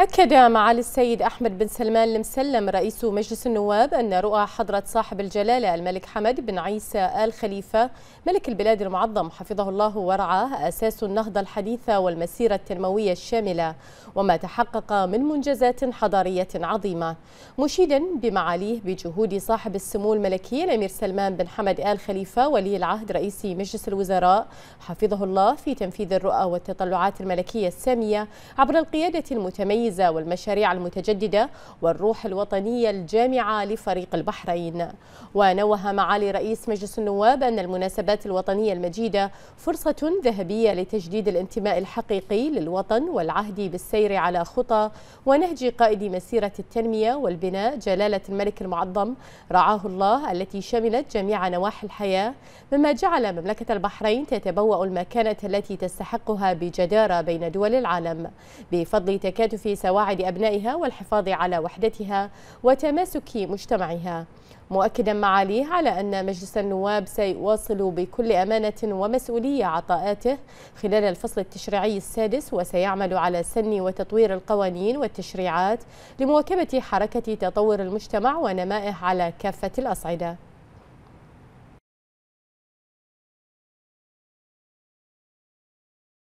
أكد معالي السيد أحمد بن سلمان المسلم رئيس مجلس النواب أن رؤى حضرة صاحب الجلالة الملك حمد بن عيسى آل خليفة ملك البلاد المعظم حفظه الله ورعاه أساس النهضة الحديثة والمسيرة التنموية الشاملة وما تحقق من منجزات حضارية عظيمة مشيدا بمعاليه بجهود صاحب السمو الملكي الأمير سلمان بن حمد آل خليفة ولي العهد رئيس مجلس الوزراء حفظه الله في تنفيذ الرؤى والتطلعات الملكية السامية عبر القيادة المتميزة العزيزة والمشاريع المتجددة والروح الوطنية الجامعة لفريق البحرين ونوه معالي رئيس مجلس النواب أن المناسبات الوطنية المجيدة فرصة ذهبية لتجديد الانتماء الحقيقي للوطن والعهد بالسير على خطى ونهج قائد مسيرة التنمية والبناء جلالة الملك المعظم رعاه الله التي شملت جميع نواحي الحياة مما جعل مملكة البحرين تتبوأ المكانة التي تستحقها بجدارة بين دول العالم بفضل تكاتف سواعد أبنائها والحفاظ على وحدتها وتماسك مجتمعها مؤكدا معاليه على أن مجلس النواب سيواصل بكل أمانة ومسؤولية عطاءاته خلال الفصل التشريعي السادس وسيعمل على سن وتطوير القوانين والتشريعات لمواكبة حركة تطور المجتمع ونمائه على كافة الأصعدة